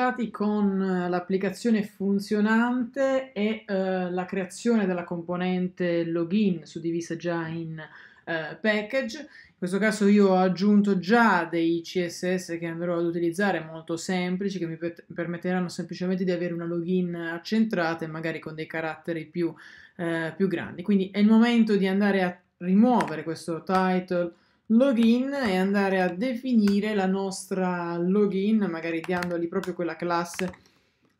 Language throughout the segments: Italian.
lasciati con eh, l'applicazione funzionante e eh, la creazione della componente login suddivisa già in eh, package. In questo caso io ho aggiunto già dei CSS che andrò ad utilizzare molto semplici, che mi per- permetteranno semplicemente di avere una login accentrata e magari con dei caratteri più, eh, più grandi. Quindi è il momento di andare a rimuovere questo title login e andare a definire la nostra login, magari dandogli proprio quella classe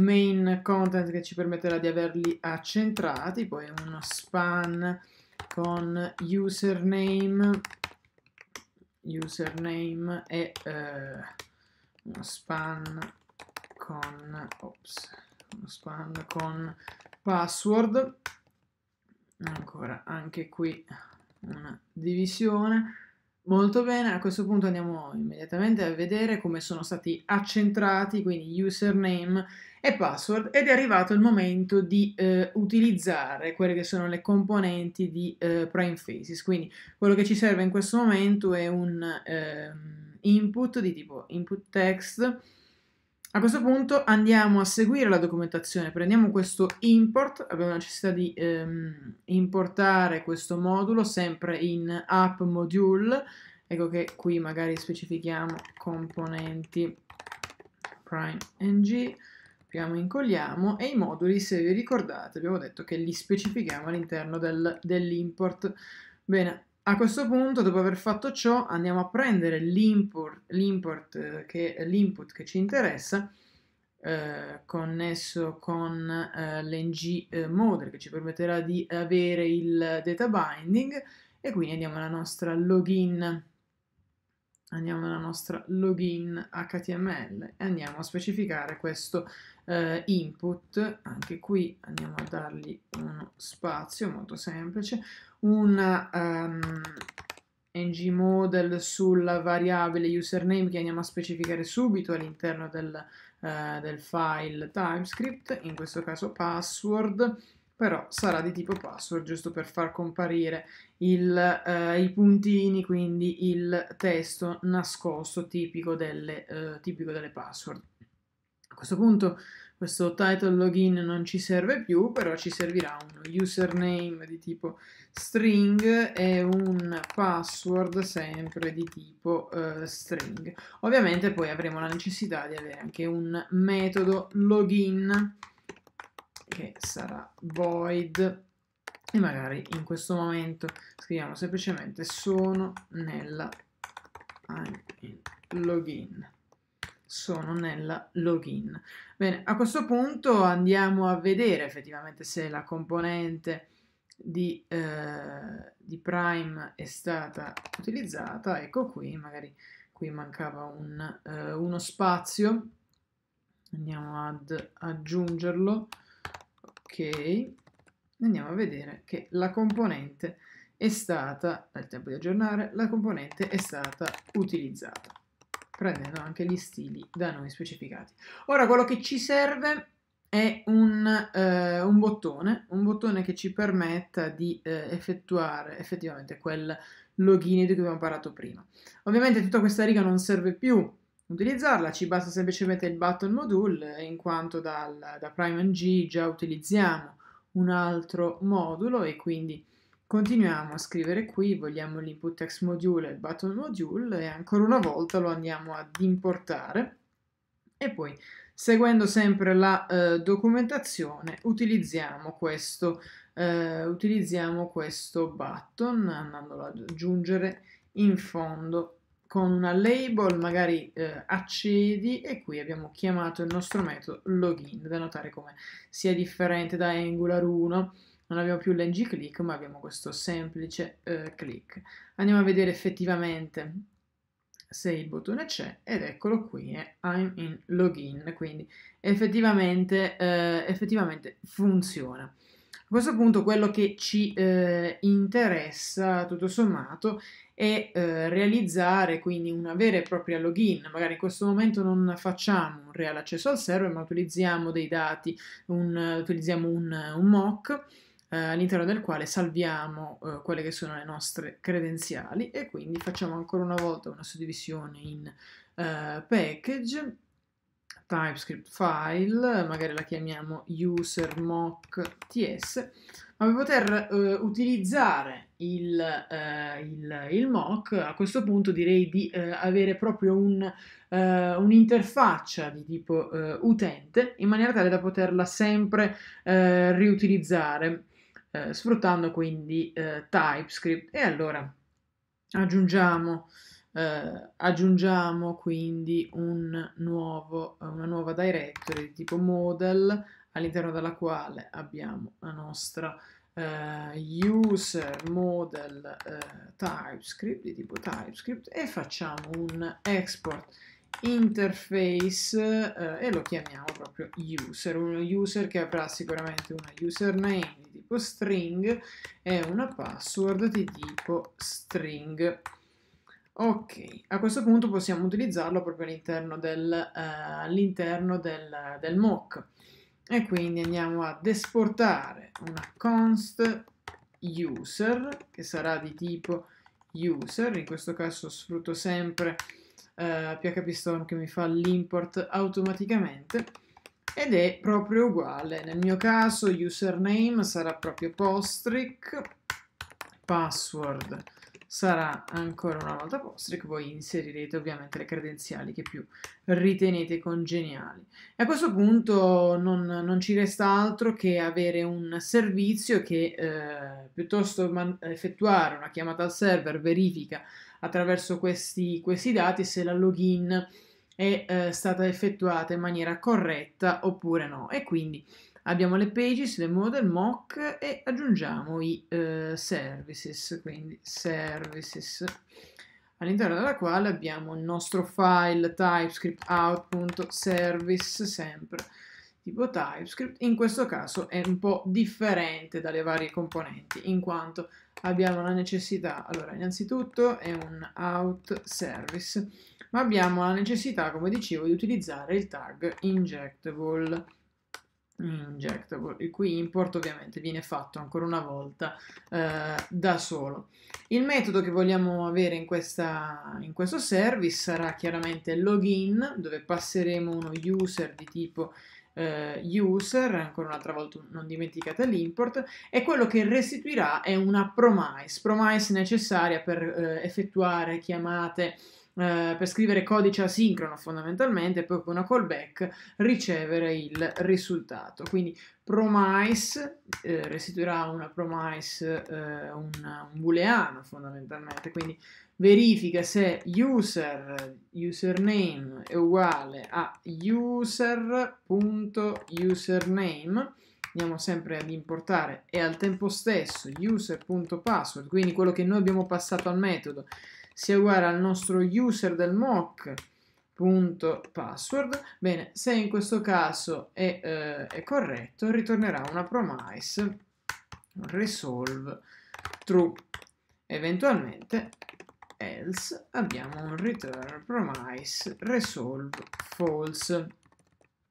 main content che ci permetterà di averli accentrati, poi uno span con username, username e uh, uno span con, ops, uno span con password, ancora anche qui una divisione Molto bene, a questo punto andiamo immediatamente a vedere come sono stati accentrati, quindi username e password, ed è arrivato il momento di eh, utilizzare quelle che sono le componenti di eh, Prime Faces. Quindi quello che ci serve in questo momento è un eh, input di tipo input text a questo punto andiamo a seguire la documentazione, prendiamo questo import, abbiamo necessità di ehm, importare questo modulo sempre in app module, ecco che qui magari specifichiamo componenti prime ng, apriamo, incolliamo e i moduli, se vi ricordate, abbiamo detto che li specifichiamo all'interno dell'import. Bene, a questo punto, dopo aver fatto ciò, andiamo a prendere l'import, l'import eh, che, l'input che ci interessa eh, connesso con eh, l'ng eh, model che ci permetterà di avere il data binding e quindi andiamo alla nostra login andiamo nella nostra login HTML e andiamo a specificare questo eh, input, anche qui andiamo a dargli uno spazio molto semplice, un um, ehm, ngModel sulla variabile username che andiamo a specificare subito all'interno del, eh, del file TypeScript, in questo caso password, però sarà di tipo password giusto per far comparire il, eh, i puntini, quindi il testo nascosto tipico delle, eh, tipico delle password. A questo punto questo title login non ci serve più, però ci servirà un username di tipo string e un password sempre di tipo eh, string. Ovviamente poi avremo la necessità di avere anche un metodo login che sarà void e magari in questo momento scriviamo semplicemente sono nella login sono nella login bene a questo punto andiamo a vedere effettivamente se la componente di, eh, di prime è stata utilizzata ecco qui magari qui mancava un, eh, uno spazio andiamo ad aggiungerlo ok andiamo a vedere che la componente è stata dal tempo di aggiornare la componente è stata utilizzata prendendo anche gli stili da noi specificati ora quello che ci serve è un, eh, un bottone un bottone che ci permetta di eh, effettuare effettivamente quel login di cui abbiamo parlato prima ovviamente tutta questa riga non serve più utilizzarla, ci basta semplicemente il button module in quanto dal, da PrimeNG già utilizziamo un altro modulo e quindi continuiamo a scrivere qui, vogliamo l'input text module e il button module e ancora una volta lo andiamo ad importare e poi seguendo sempre la eh, documentazione utilizziamo questo, eh, utilizziamo questo button andandolo ad aggiungere in fondo con una label magari eh, accedi e qui abbiamo chiamato il nostro metodo login da notare come sia differente da Angular 1 non abbiamo più l'ng click ma abbiamo questo semplice eh, click andiamo a vedere effettivamente se il bottone c'è ed eccolo qui eh, I'm in login quindi effettivamente, eh, effettivamente funziona a questo punto quello che ci eh, interessa tutto sommato è eh, realizzare quindi una vera e propria login. Magari in questo momento non facciamo un reale accesso al server, ma utilizziamo dei dati, un, utilizziamo un, un mock eh, all'interno del quale salviamo eh, quelle che sono le nostre credenziali e quindi facciamo ancora una volta una suddivisione in eh, package TypeScript file, magari la chiamiamo user mock ts, ma per poter eh, utilizzare il, eh, il, il, mock a questo punto direi di eh, avere proprio eh, un'interfaccia di tipo eh, utente in maniera tale da poterla sempre eh, riutilizzare sfruttando quindi TypeScript e allora aggiungiamo eh, aggiungiamo quindi un nuovo, una nuova directory di tipo model all'interno della quale abbiamo la nostra eh, user model eh, TypeScript di tipo TypeScript e facciamo un export interface eh, e lo chiamiamo proprio user, uno user che avrà sicuramente una username di tipo string e una password di tipo string. Ok, a questo punto possiamo utilizzarlo proprio all'interno del, uh, eh, all del, del mock. E quindi andiamo ad esportare una const user che sarà di tipo user, in questo caso sfrutto sempre uh, eh, phpstorm che mi fa l'import automaticamente ed è proprio uguale, nel mio caso username sarà proprio postric, password sarà ancora una volta vostra che voi inserirete ovviamente le credenziali che più ritenete congeniali. E a questo punto non, non ci resta altro che avere un servizio che eh, piuttosto man- effettuare una chiamata al server verifica attraverso questi, questi dati se la login è eh, stata effettuata in maniera corretta oppure no. E quindi abbiamo le pages, le model, mock e aggiungiamo i eh, services, quindi services all'interno della quale abbiamo il nostro file typescript out.service sempre tipo TypeScript, in questo caso è un po' differente dalle varie componenti, in quanto abbiamo la necessità, allora innanzitutto è un out service, ma abbiamo la necessità, come dicevo, di utilizzare il tag injectable Mm, injectable, il cui import ovviamente viene fatto ancora una volta eh, da solo. Il metodo che vogliamo avere in, questa, in questo service sarà chiaramente login, dove passeremo uno user di tipo eh, user, ancora un'altra volta non dimenticate l'import, e quello che restituirà è una promise, promise necessaria per eh, effettuare chiamate eh, per scrivere codice asincrono fondamentalmente e poi con una callback ricevere il risultato. Quindi promise eh, restituirà una promise, eh, un, un booleano fondamentalmente, quindi verifica se user, username è uguale a user.username andiamo sempre ad importare e al tempo stesso user.password, quindi quello che noi abbiamo passato al metodo sia uguale al nostro user del mock punto password bene se in questo caso è, eh, è corretto ritornerà una promise resolve true eventualmente else abbiamo un return promise resolve false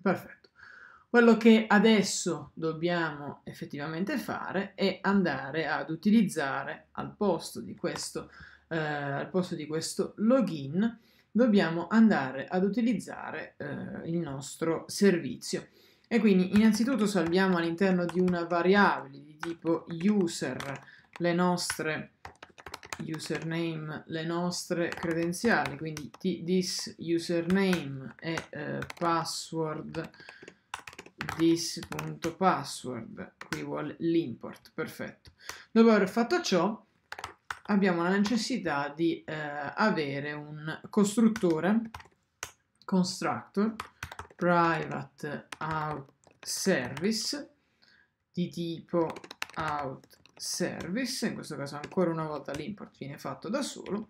perfetto quello che adesso dobbiamo effettivamente fare è andare ad utilizzare al posto di questo eh, al posto di questo login dobbiamo andare ad utilizzare eh, il nostro servizio. E quindi innanzitutto salviamo all'interno di una variabile di tipo user le nostre username, le nostre credenziali, quindi this username e eh, password this.password, qui vuole l'import, perfetto. Dopo aver fatto ciò abbiamo la necessità di eh, avere un costruttore constructor private out service di tipo out service, in questo caso ancora una volta l'import viene fatto da solo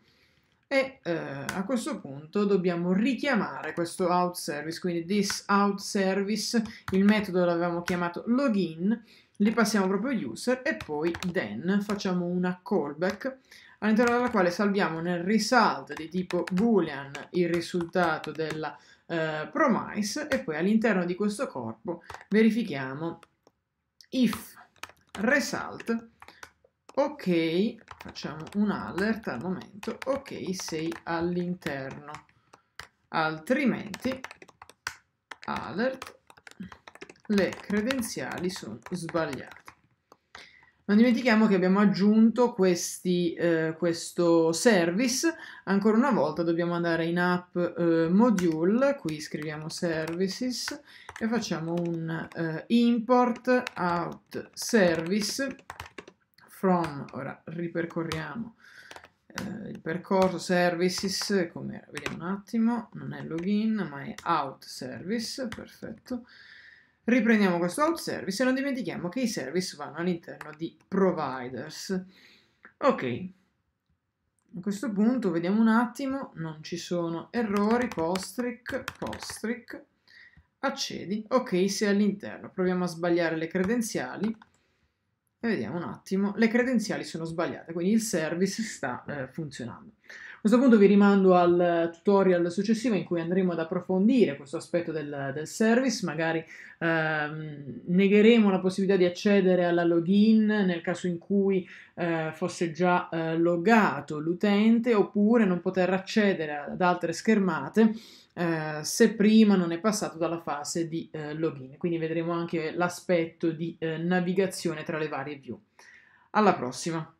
e eh, a questo punto dobbiamo richiamare questo out service, quindi this out service, il metodo l'avevamo chiamato login li passiamo proprio user e poi then facciamo una callback all'interno della quale salviamo nel result di tipo boolean il risultato della eh, promise e poi all'interno di questo corpo verifichiamo if result ok facciamo un alert al momento ok sei all'interno altrimenti alert le credenziali sono sbagliate. Non dimentichiamo che abbiamo aggiunto questi, eh, questo service, ancora una volta dobbiamo andare in app eh, module, qui scriviamo services e facciamo un eh, import out service from, ora ripercorriamo eh, il percorso services, come vediamo un attimo, non è login ma è out service, perfetto, Riprendiamo questo out service e non dimentichiamo che i service vanno all'interno di providers. Ok, a questo punto vediamo un attimo, non ci sono errori, postric, postric, accedi, ok sei all'interno, proviamo a sbagliare le credenziali e vediamo un attimo, le credenziali sono sbagliate, quindi il service sta eh, funzionando questo punto vi rimando al tutorial successivo in cui andremo ad approfondire questo aspetto del, del service, magari ehm, negheremo la possibilità di accedere alla login nel caso in cui eh, fosse già eh, logato l'utente oppure non poter accedere ad altre schermate eh, se prima non è passato dalla fase di eh, login, quindi vedremo anche l'aspetto di eh, navigazione tra le varie view. Alla prossima!